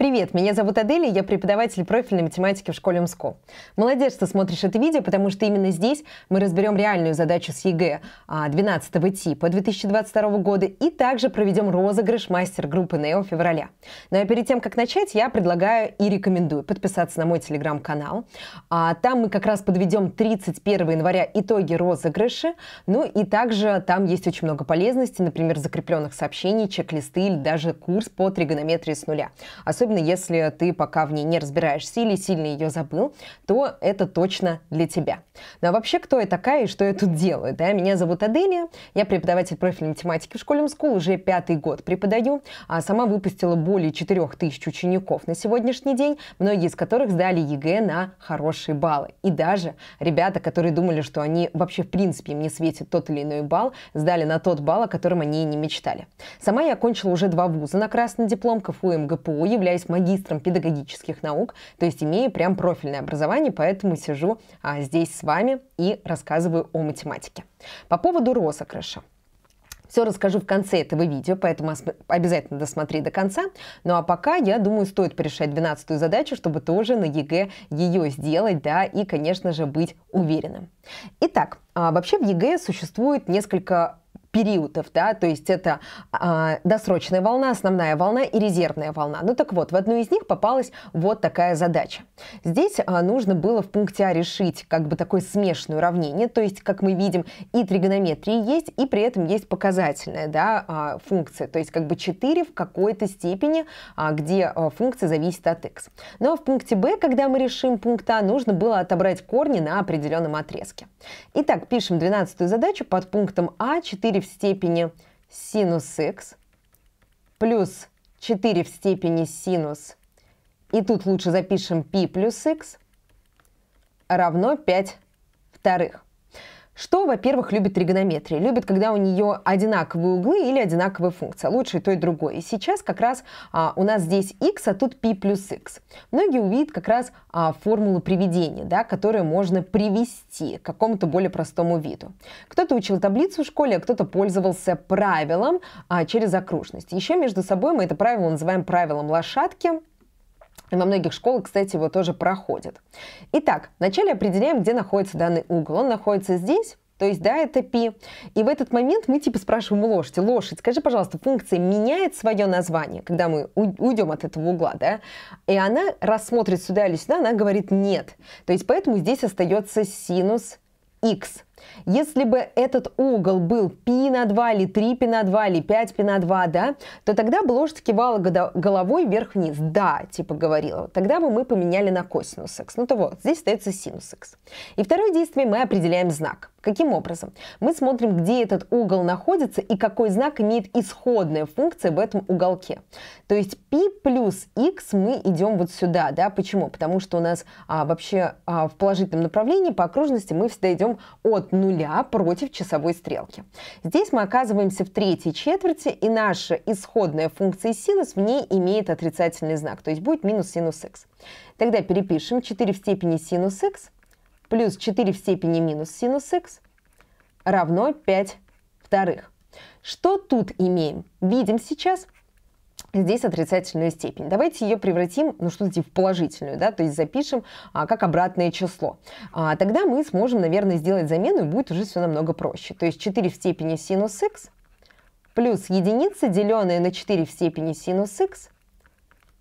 Привет, меня зовут Аделия, я преподаватель профильной математики в школе МСКО. Молодец, что смотришь это видео, потому что именно здесь мы разберем реальную задачу с ЕГЭ 12 типа 2022 года и также проведем розыгрыш мастер-группы НЕО февраля. Ну а перед тем, как начать, я предлагаю и рекомендую подписаться на мой телеграм-канал. А, там мы как раз подведем 31 января итоги розыгрыша, ну и также там есть очень много полезностей, например, закрепленных сообщений, чек-листы или даже курс по тригонометрии с нуля. Особенно особенно если ты пока в ней не разбираешься или сильно ее забыл, то это точно для тебя. Ну а вообще, кто я такая и что я тут делаю? Да? Меня зовут Аделия, я преподаватель профильной математики в школе МСКУ, уже пятый год преподаю, а сама выпустила более 4000 учеников на сегодняшний день, многие из которых сдали ЕГЭ на хорошие баллы. И даже ребята, которые думали, что они вообще в принципе им не светит тот или иной балл, сдали на тот балл, о котором они и не мечтали. Сама я окончила уже два вуза на красный диплом, КФУ и МГПУ, являюсь являюсь магистром педагогических наук, то есть имею прям профильное образование, поэтому сижу а, здесь с вами и рассказываю о математике. По поводу розыгрыша. Все расскажу в конце этого видео, поэтому обязательно досмотри до конца. Ну а пока, я думаю, стоит порешать 12 задачу, чтобы тоже на ЕГЭ ее сделать, да, и, конечно же, быть уверенным. Итак, а, вообще в ЕГЭ существует несколько периодов, да, то есть это э, досрочная волна, основная волна и резервная волна. Ну так вот, в одну из них попалась вот такая задача. Здесь э, нужно было в пункте А решить как бы такое смешное уравнение, то есть, как мы видим, и тригонометрия есть, и при этом есть показательная, да, э, функция, то есть как бы 4 в какой-то степени, э, где э, функция зависит от x. Но ну, в пункте Б, когда мы решим пункт А, нужно было отобрать корни на определенном отрезке. Итак, пишем 12 задачу под пунктом А, 4 в степени синус x плюс 4 в степени синус, и тут лучше запишем π плюс x равно 5 вторых. Что, во-первых, любит тригонометрия? Любит, когда у нее одинаковые углы или одинаковые функции, лучше и то, и другое. И сейчас как раз а, у нас здесь x, а тут π плюс x. Многие увидят как раз а, формулу приведения, да, которую можно привести к какому-то более простому виду. Кто-то учил таблицу в школе, а кто-то пользовался правилом а, через окружность. Еще между собой мы это правило называем правилом лошадки во многих школах, кстати, его тоже проходят. Итак, вначале определяем, где находится данный угол. Он находится здесь, то есть, да, это π. И в этот момент мы типа спрашиваем у лошади, лошадь, скажи, пожалуйста, функция меняет свое название, когда мы уйдем от этого угла, да? И она рассмотрит сюда или сюда, она говорит нет. То есть, поэтому здесь остается синус x. Если бы этот угол был пи на 2 или 3 пи на 2 или 5 пи на 2, да, то тогда бы лошадь кивала головой вверх-вниз. Да, типа говорила. Тогда бы мы поменяли на косинус x. Ну то вот, здесь остается синус x. И второе действие мы определяем знак. Каким образом? Мы смотрим, где этот угол находится и какой знак имеет исходная функция в этом уголке. То есть π плюс x мы идем вот сюда. Да? Почему? Потому что у нас а, вообще а, в положительном направлении по окружности мы всегда идем от нуля против часовой стрелки. Здесь мы оказываемся в третьей четверти, и наша исходная функция синус в ней имеет отрицательный знак, то есть будет минус синус x. Тогда перепишем 4 в степени синус x плюс 4 в степени минус синус x равно 5 вторых. Что тут имеем? Видим сейчас, здесь отрицательную степень. Давайте ее превратим, ну что то в положительную, да, то есть запишем а, как обратное число. А, тогда мы сможем, наверное, сделать замену, и будет уже все намного проще. То есть 4 в степени синус x плюс единица, деленная на 4 в степени синус x,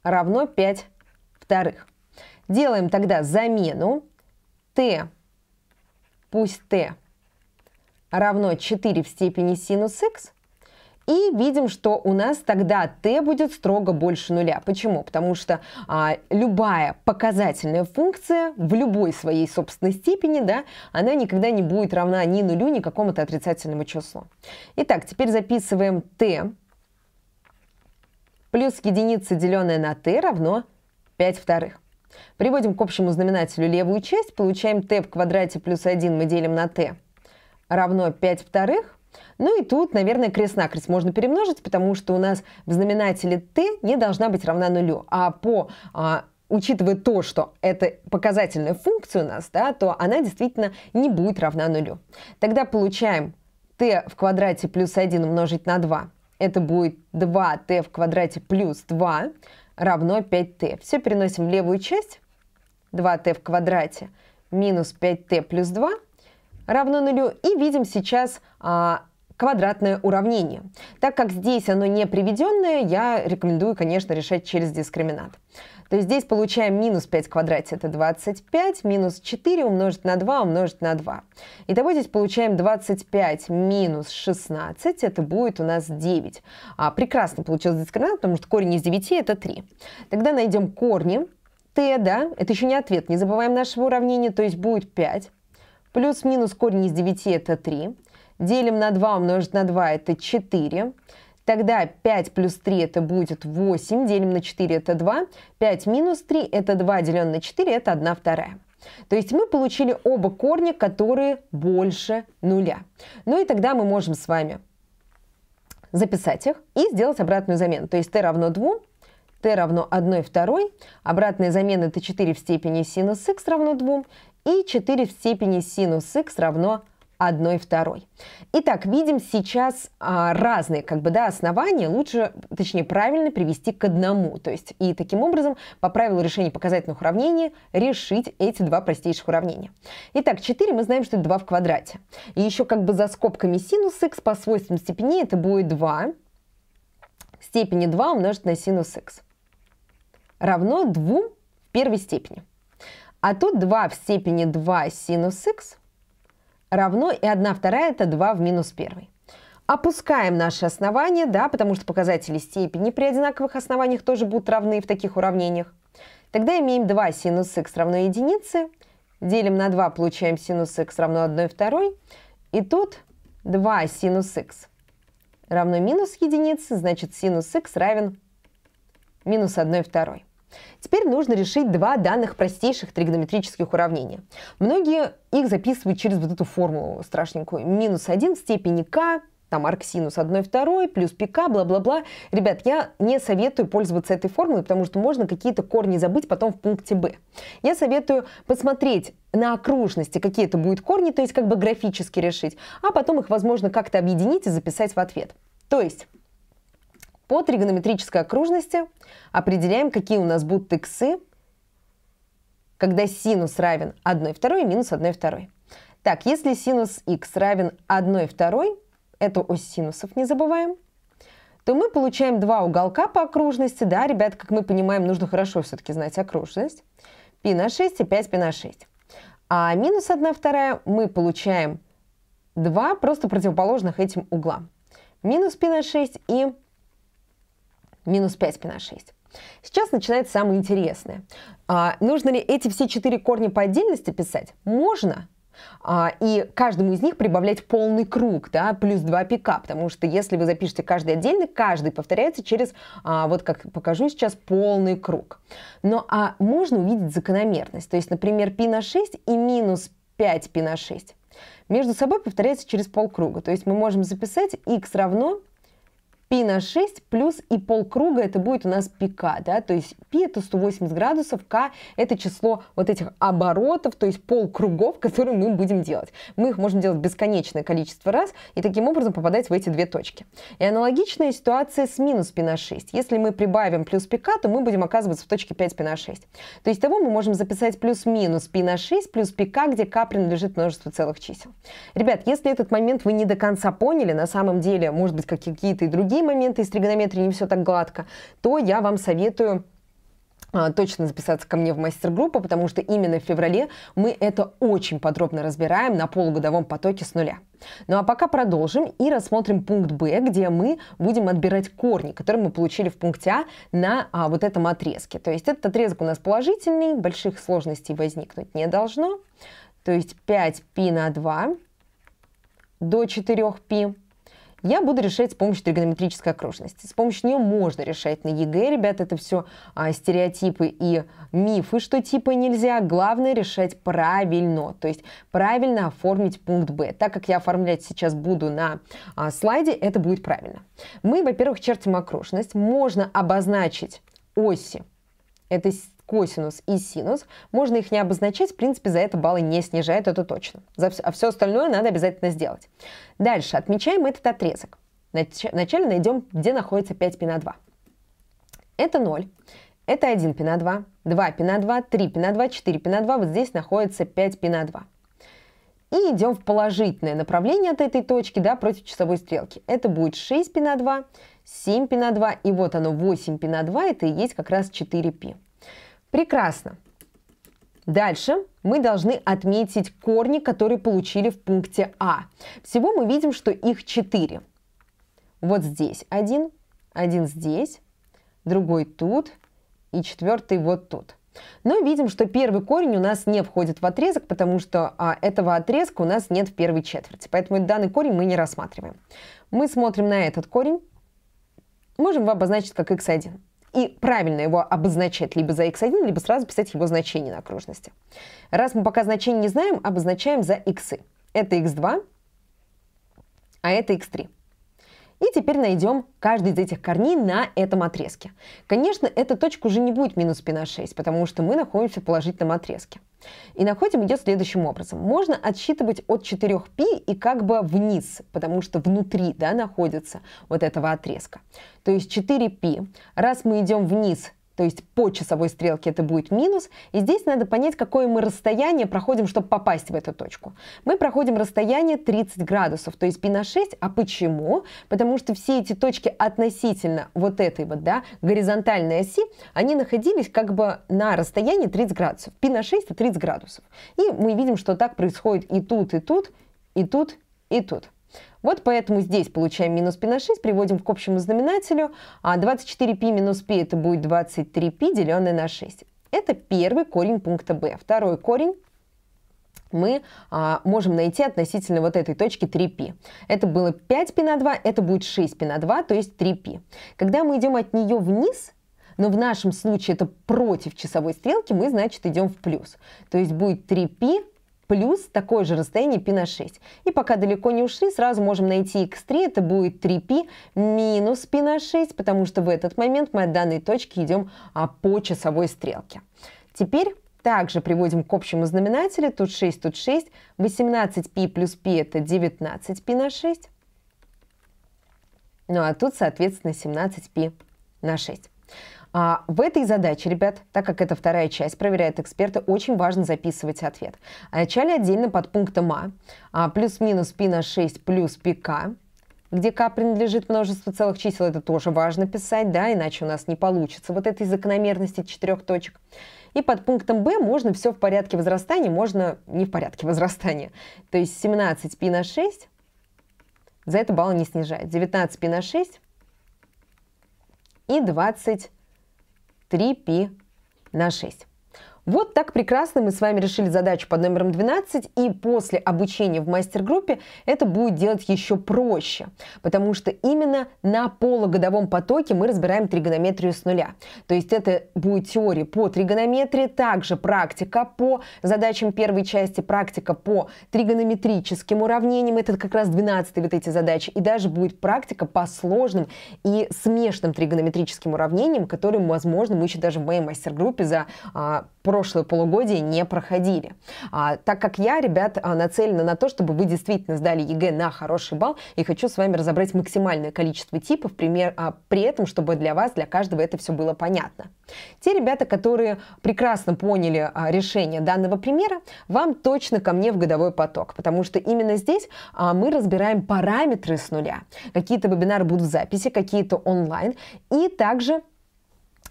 равно 5 вторых. Делаем тогда замену t, пусть t равно 4 в степени синус x – и видим, что у нас тогда t будет строго больше нуля. Почему? Потому что а, любая показательная функция в любой своей собственной степени, да, она никогда не будет равна ни нулю, ни какому-то отрицательному числу. Итак, теперь записываем t плюс единица, деленная на t, равно 5 вторых. Приводим к общему знаменателю левую часть, получаем t в квадрате плюс 1 мы делим на t равно 5 вторых. Ну и тут, наверное, крест-накрест можно перемножить, потому что у нас в знаменателе «т» не должна быть равна нулю, а по а, учитывая то, что это показательная функция у нас, да, то она действительно не будет равна нулю. Тогда получаем t в квадрате плюс 1 умножить на 2. Это будет 2t в квадрате плюс 2 равно 5t. Все переносим в левую часть. 2t в квадрате минус 5t плюс 2 равно нулю. И видим сейчас а, квадратное уравнение. Так как здесь оно не приведенное, я рекомендую, конечно, решать через дискриминант. То есть здесь получаем минус 5 в квадрате, это 25, минус 4 умножить на 2 умножить на 2. Итого здесь получаем 25 минус 16, это будет у нас 9. А, прекрасно получился дискриминант, потому что корень из 9 это 3. Тогда найдем корни. t, да, это еще не ответ, не забываем нашего уравнения, то есть будет 5. Плюс-минус корень из 9 это 3 делим на 2 умножить на 2 это 4. Тогда 5 плюс 3 это будет 8, делим на 4 это 2, 5 минус 3 это 2, делен на 4 это 1 вторая. То есть мы получили оба корня, которые больше нуля. Ну и тогда мы можем с вами записать их и сделать обратную замену. То есть t равно 2, t равно 1 второй, обратная замена это 4 в степени синус x равно 2 и 4 в степени синус x равно 1 одной второй. Итак, видим сейчас а, разные как бы, да, основания, лучше, точнее, правильно привести к одному. То есть, и таким образом, по правилу решения показательных уравнений, решить эти два простейших уравнения. Итак, 4 мы знаем, что это 2 в квадрате. И еще как бы за скобками синус x по свойствам степени это будет 2 в степени 2 умножить на синус x равно 2 в первой степени. А тут 2 в степени 2 синус x равно и 1 вторая – это 2 в минус 1. Опускаем наши основания, да, потому что показатели степени при одинаковых основаниях тоже будут равны в таких уравнениях. Тогда имеем 2 синус х равно единице, делим на 2, получаем синус х равно 1 второй. И тут 2 синус х равно минус единице, значит синус х равен минус 1 второй. Теперь нужно решить два данных простейших тригонометрических уравнения. Многие их записывают через вот эту формулу страшненькую. Минус 1 в степени k там арксинус 1, 2, плюс пк, бла-бла-бла. Ребят, я не советую пользоваться этой формулой, потому что можно какие-то корни забыть потом в пункте b. Я советую посмотреть на окружности, какие это будут корни, то есть как бы графически решить, а потом их, возможно, как-то объединить и записать в ответ. То есть по тригонометрической окружности определяем, какие у нас будут иксы, когда синус равен 1 2 минус 1 второй. Так, если синус x равен 1 второй, эту ось синусов не забываем, то мы получаем два уголка по окружности. Да, ребят, как мы понимаем, нужно хорошо все-таки знать окружность. π на 6 и 5π на 6. А минус 1 вторая мы получаем два просто противоположных этим угла. Минус π на 6 и минус 5π на 6. Сейчас начинается самое интересное. А, нужно ли эти все четыре корня по отдельности писать? Можно, а, и каждому из них прибавлять полный круг, да, плюс 2 пика, потому что если вы запишете каждый отдельно, каждый повторяется через, а, вот как покажу сейчас, полный круг. Но а можно увидеть закономерность, то есть, например, π на 6 и минус 5π на 6 между собой повторяется через полкруга. То есть мы можем записать x равно пи на 6 плюс и полкруга это будет у нас пика, да, то есть пи это 180 градусов, к это число вот этих оборотов, то есть полкругов, которые мы будем делать. Мы их можем делать бесконечное количество раз и таким образом попадать в эти две точки. И аналогичная ситуация с минус пи на 6. Если мы прибавим плюс пика, то мы будем оказываться в точке 5 пи на 6. То есть того мы можем записать плюс-минус пи на 6 плюс пика, где k принадлежит множеству целых чисел. Ребят, если этот момент вы не до конца поняли, на самом деле, может быть, какие-то и другие другие моменты из тригонометрии не все так гладко, то я вам советую а, точно записаться ко мне в мастер-группу, потому что именно в феврале мы это очень подробно разбираем на полугодовом потоке с нуля. Ну а пока продолжим и рассмотрим пункт Б, где мы будем отбирать корни, которые мы получили в пункте А на а, вот этом отрезке. То есть этот отрезок у нас положительный, больших сложностей возникнуть не должно. То есть 5π на 2 до 4π я буду решать с помощью тригонометрической окружности. С помощью нее можно решать на ЕГЭ, ребята, это все а, стереотипы и мифы, что типа нельзя. Главное решать правильно, то есть правильно оформить пункт Б. Так как я оформлять сейчас буду на а, слайде, это будет правильно. Мы, во-первых, чертим окружность. Можно обозначить оси. Это косинус и синус, можно их не обозначать, в принципе, за это баллы не снижают это точно. За все, а все остальное надо обязательно сделать. Дальше отмечаем этот отрезок. Вначале найдем, где находится 5 пи на 2. Это 0, это 1 пи на 2, 2 пи на 2, 3 пи на 2, 4 пи на 2, вот здесь находится 5 пи на 2. И идем в положительное направление от этой точки, да, против часовой стрелки. Это будет 6 пи на 2, 7 пи на 2, и вот оно 8 пи на 2, это и есть как раз 4 пи. Прекрасно. Дальше мы должны отметить корни, которые получили в пункте А. Всего мы видим, что их 4. Вот здесь один, один здесь, другой тут и четвертый вот тут. Но видим, что первый корень у нас не входит в отрезок, потому что а, этого отрезка у нас нет в первой четверти. Поэтому данный корень мы не рассматриваем. Мы смотрим на этот корень. Можем его обозначить как x1 и правильно его обозначать либо за x1, либо сразу писать его значение на окружности. Раз мы пока значение не знаем, обозначаем за x. Это x2, а это x3. И теперь найдем каждый из этих корней на этом отрезке. Конечно, эта точка уже не будет минус π на 6, потому что мы находимся в положительном отрезке. И находим ее следующим образом. Можно отсчитывать от 4π и как бы вниз, потому что внутри да, находится вот этого отрезка. То есть 4π, раз мы идем вниз то есть по часовой стрелке это будет минус. И здесь надо понять, какое мы расстояние проходим, чтобы попасть в эту точку. Мы проходим расстояние 30 градусов, то есть π на 6. А почему? Потому что все эти точки относительно вот этой вот, да, горизонтальной оси, они находились как бы на расстоянии 30 градусов. π на 6 это 30 градусов. И мы видим, что так происходит и тут, и тут, и тут, и тут. Вот поэтому здесь получаем минус π на 6, приводим к общему знаменателю. А 24π минус π это будет 23π, деленное на 6. Это первый корень пункта b. Второй корень мы а, можем найти относительно вот этой точки 3π. Это было 5π на 2, это будет 6π на 2, то есть 3π. Когда мы идем от нее вниз, но в нашем случае это против часовой стрелки, мы, значит, идем в плюс. То есть будет 3π плюс такое же расстояние π на 6. И пока далеко не ушли, сразу можем найти x3, это будет 3π минус π на 6, потому что в этот момент мы от данной точки идем а, по часовой стрелке. Теперь также приводим к общему знаменателю, тут 6, тут 6, 18π плюс π это 19π на 6, ну а тут, соответственно, 17π на 6. А в этой задаче, ребят, так как это вторая часть, проверяют эксперты, очень важно записывать ответ. Вначале отдельно под пунктом А, а плюс-минус пина на 6 плюс пк, где к принадлежит множеству целых чисел, это тоже важно писать, да, иначе у нас не получится вот этой закономерности четырех точек. И под пунктом Б можно все в порядке возрастания, можно не в порядке возрастания. То есть 17 π на 6 за это балл не снижает. 19 π на 6 и 20 3π на 6. Вот так прекрасно мы с вами решили задачу под номером 12, и после обучения в мастер-группе это будет делать еще проще, потому что именно на полугодовом потоке мы разбираем тригонометрию с нуля. То есть это будет теория по тригонометрии, также практика по задачам первой части, практика по тригонометрическим уравнениям, это как раз 12 вот эти задачи, и даже будет практика по сложным и смешным тригонометрическим уравнениям, которые, возможно, мы еще даже в моей мастер-группе за а, прошлое полугодие не проходили. А, так как я, ребят, а, нацелена на то, чтобы вы действительно сдали ЕГЭ на хороший балл, и хочу с вами разобрать максимальное количество типов, пример, а, при этом, чтобы для вас, для каждого это все было понятно. Те ребята, которые прекрасно поняли а, решение данного примера, вам точно ко мне в годовой поток, потому что именно здесь а, мы разбираем параметры с нуля. Какие-то вебинары будут в записи, какие-то онлайн, и также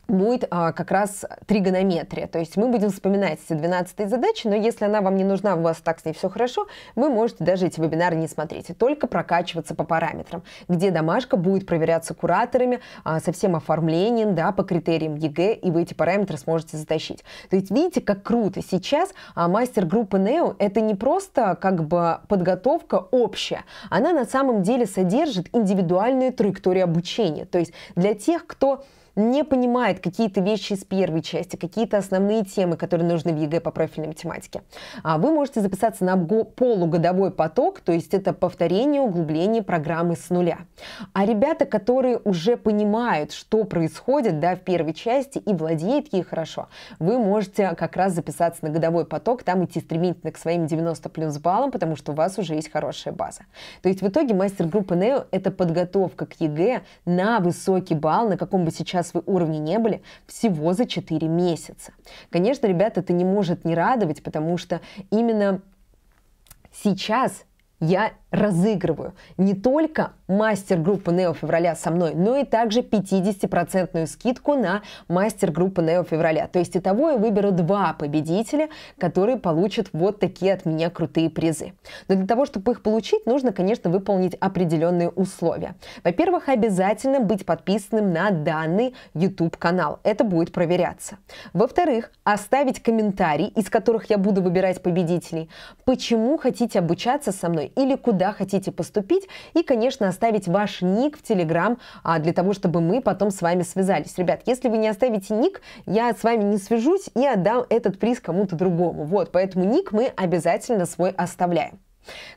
будет а, как раз тригонометрия. То есть мы будем вспоминать эти 12 задачи, но если она вам не нужна, у вас так с ней все хорошо, вы можете даже эти вебинары не смотреть, только прокачиваться по параметрам, где домашка будет проверяться кураторами а, со всем оформлением, да, по критериям ЕГЭ, и вы эти параметры сможете затащить. То есть видите, как круто. Сейчас а, мастер группы NEO это не просто как бы подготовка общая, она на самом деле содержит индивидуальную траекторию обучения. То есть для тех, кто не понимает какие-то вещи из первой части, какие-то основные темы, которые нужны в ЕГЭ по профильной математике, а вы можете записаться на полугодовой поток, то есть это повторение, углубление программы с нуля. А ребята, которые уже понимают, что происходит да, в первой части и владеют ей хорошо, вы можете как раз записаться на годовой поток, там идти стремительно к своим 90 плюс баллам, потому что у вас уже есть хорошая база. То есть в итоге мастер-группа NEO – это подготовка к ЕГЭ на высокий балл, на каком бы сейчас свои уровни не были всего за 4 месяца. Конечно, ребята, это не может не радовать, потому что именно сейчас я разыгрываю не только мастер группы Нео Февраля со мной, но ну и также 50% скидку на мастер группы Нео Февраля. То есть итого я выберу два победителя, которые получат вот такие от меня крутые призы. Но для того, чтобы их получить, нужно, конечно, выполнить определенные условия. Во-первых, обязательно быть подписанным на данный YouTube канал. Это будет проверяться. Во-вторых, оставить комментарий, из которых я буду выбирать победителей, почему хотите обучаться со мной или куда хотите поступить, и, конечно, оставить ваш ник в Телеграм а, для того, чтобы мы потом с вами связались. Ребят, если вы не оставите ник, я с вами не свяжусь и отдам этот приз кому-то другому. Вот, поэтому ник мы обязательно свой оставляем.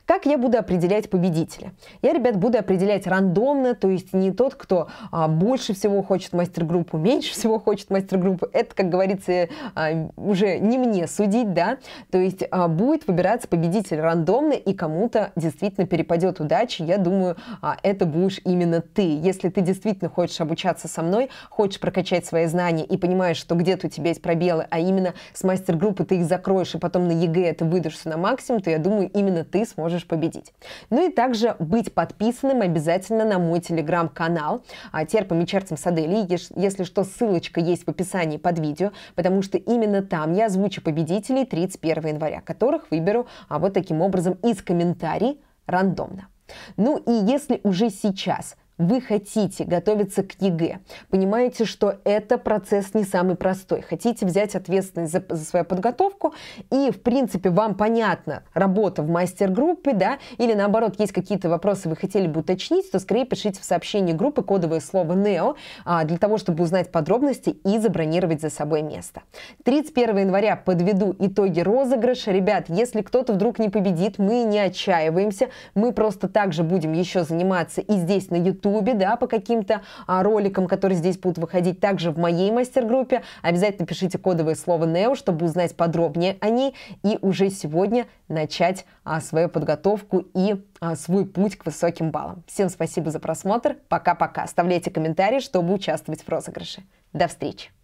Как я буду определять победителя? Я, ребят, буду определять рандомно, то есть не тот, кто а, больше всего хочет мастер-группу, меньше всего хочет мастер-группу. Это, как говорится, а, уже не мне судить, да? То есть а, будет выбираться победитель рандомно, и кому-то действительно перепадет удача. Я думаю, а, это будешь именно ты. Если ты действительно хочешь обучаться со мной, хочешь прокачать свои знания и понимаешь, что где-то у тебя есть пробелы, а именно с мастер-группы ты их закроешь, и потом на ЕГЭ это выдашь на максимум, то я думаю, именно ты сможешь победить. Ну и также быть подписанным обязательно на мой телеграм-канал а, терпом и Черцем Садели. Если что, ссылочка есть в описании под видео, потому что именно там я озвучу победителей 31 января, которых выберу а вот таким образом из комментариев рандомно. Ну и если уже сейчас вы хотите готовиться к ЕГЭ, понимаете, что это процесс не самый простой, хотите взять ответственность за, за свою подготовку, и, в принципе, вам понятна работа в мастер-группе, да, или наоборот, есть какие-то вопросы, вы хотели бы уточнить, то скорее пишите в сообщении группы кодовое слово «НЕО» а, для того, чтобы узнать подробности и забронировать за собой место. 31 января подведу итоги розыгрыша. Ребят, если кто-то вдруг не победит, мы не отчаиваемся, мы просто также будем еще заниматься и здесь на YouTube, Ютубе, да, по каким-то а, роликам, которые здесь будут выходить, также в моей мастер-группе. Обязательно пишите кодовое слово NEO, чтобы узнать подробнее о ней и уже сегодня начать а, свою подготовку и а, свой путь к высоким баллам. Всем спасибо за просмотр. Пока-пока. Оставляйте комментарии, чтобы участвовать в розыгрыше. До встречи!